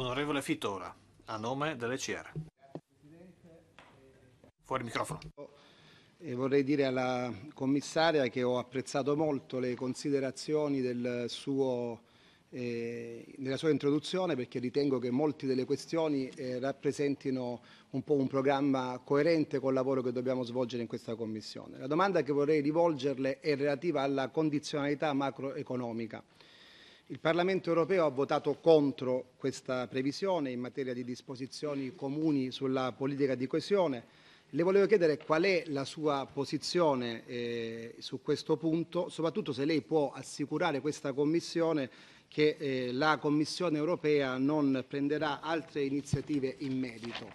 Onorevole Fitora, a nome dell'ECR. Fuori microfono. E vorrei dire alla commissaria che ho apprezzato molto le considerazioni del suo, eh, della sua introduzione perché ritengo che molte delle questioni eh, rappresentino un po' un programma coerente col lavoro che dobbiamo svolgere in questa Commissione. La domanda che vorrei rivolgerle è relativa alla condizionalità macroeconomica. Il Parlamento europeo ha votato contro questa previsione in materia di disposizioni comuni sulla politica di coesione. Le volevo chiedere qual è la sua posizione eh, su questo punto, soprattutto se lei può assicurare questa Commissione che eh, la Commissione europea non prenderà altre iniziative in merito.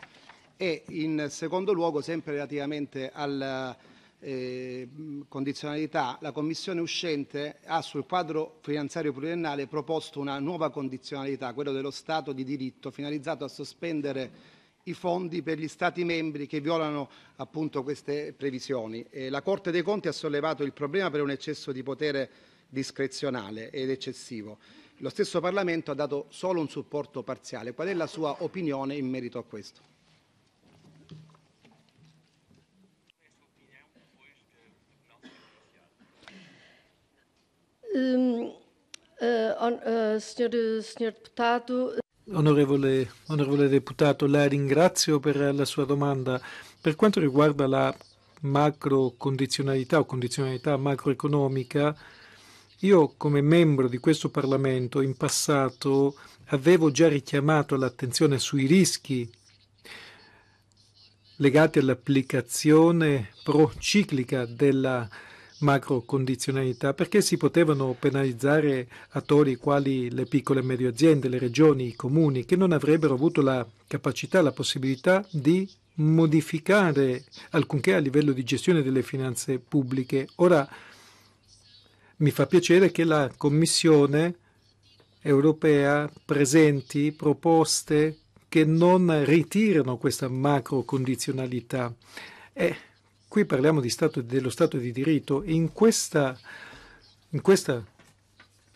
E in secondo luogo, sempre relativamente al eh, condizionalità, la Commissione uscente ha sul quadro finanziario pluriennale proposto una nuova condizionalità, quello dello Stato di diritto, finalizzato a sospendere i fondi per gli Stati membri che violano appunto queste previsioni. Eh, la Corte dei Conti ha sollevato il problema per un eccesso di potere discrezionale ed eccessivo. Lo stesso Parlamento ha dato solo un supporto parziale. Qual è la sua opinione in merito a questo? Ehm, eh, eh, signor, signor, deputato. Onorevole, onorevole deputato, la ringrazio per la sua domanda. Per quanto riguarda la macro condizionalità o condizionalità macroeconomica, io come membro di questo Parlamento in passato avevo già richiamato l'attenzione sui rischi legati all'applicazione prociclica della macrocondizionalità, perché si potevano penalizzare attori quali le piccole e medie aziende, le regioni, i comuni, che non avrebbero avuto la capacità, la possibilità di modificare alcunché a livello di gestione delle finanze pubbliche. Ora mi fa piacere che la Commissione europea presenti proposte che non ritirano questa macrocondizionalità. Eh, qui parliamo di stato, dello Stato di diritto in questa, in questa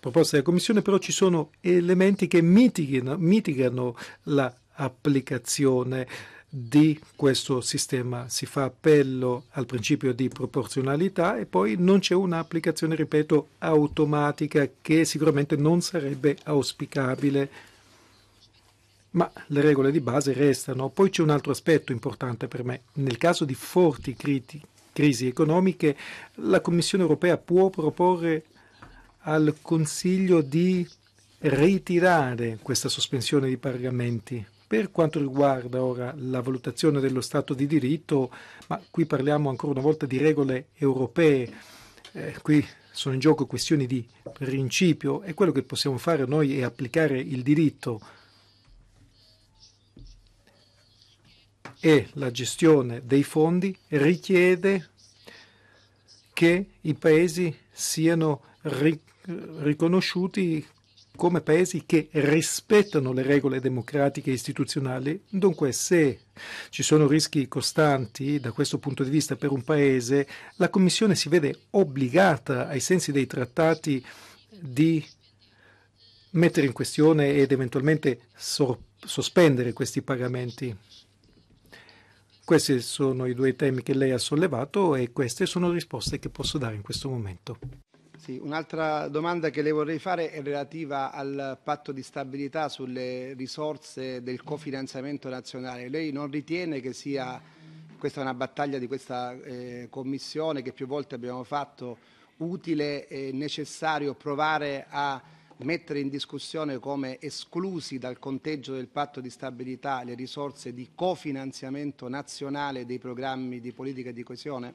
proposta della Commissione però ci sono elementi che mitigano, mitigano l'applicazione di questo sistema. Si fa appello al principio di proporzionalità e poi non c'è un'applicazione, ripeto, automatica che sicuramente non sarebbe auspicabile ma le regole di base restano. Poi c'è un altro aspetto importante per me. Nel caso di forti criti, crisi economiche, la Commissione europea può proporre al Consiglio di ritirare questa sospensione di pagamenti. Per quanto riguarda ora la valutazione dello Stato di diritto, ma qui parliamo ancora una volta di regole europee, eh, qui sono in gioco questioni di principio e quello che possiamo fare noi è applicare il diritto e la gestione dei fondi richiede che i paesi siano ri riconosciuti come paesi che rispettano le regole democratiche e istituzionali. Dunque, se ci sono rischi costanti da questo punto di vista per un paese, la Commissione si vede obbligata, ai sensi dei trattati, di mettere in questione ed eventualmente sospendere questi pagamenti. Questi sono i due temi che lei ha sollevato e queste sono risposte che posso dare in questo momento. Sì, un'altra domanda che le vorrei fare è relativa al patto di stabilità sulle risorse del cofinanziamento nazionale. Lei non ritiene che sia, questa è una battaglia di questa eh, commissione che più volte abbiamo fatto, utile e necessario provare a mettere in discussione come esclusi dal conteggio del patto di stabilità le risorse di cofinanziamento nazionale dei programmi di politica di coesione?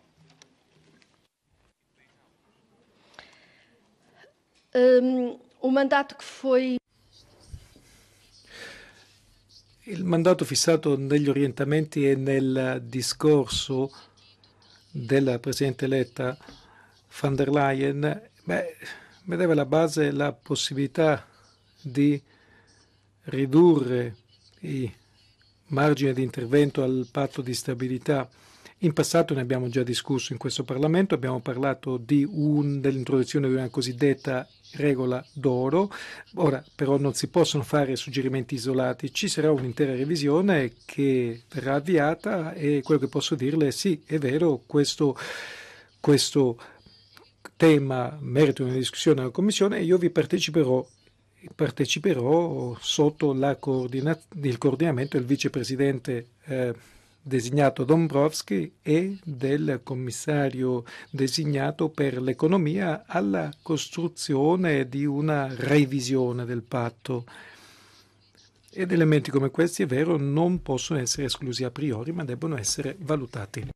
Um, ehm, o mandato che foi il mandato fissato negli orientamenti e nel discorso della Presidente eletta van der Leyen, beh, vedeva la base la possibilità di ridurre i margini di intervento al patto di stabilità. In passato ne abbiamo già discusso in questo Parlamento, abbiamo parlato dell'introduzione di una cosiddetta regola d'oro, ora però non si possono fare suggerimenti isolati, ci sarà un'intera revisione che verrà avviata e quello che posso dirle è sì, è vero, questo, questo tema merita una discussione alla Commissione e io vi parteciperò, parteciperò sotto coordina, il coordinamento del Vicepresidente eh, designato Dombrovski e del commissario designato per l'economia alla costruzione di una revisione del patto. Ed elementi come questi, è vero, non possono essere esclusi a priori, ma debbono essere valutati.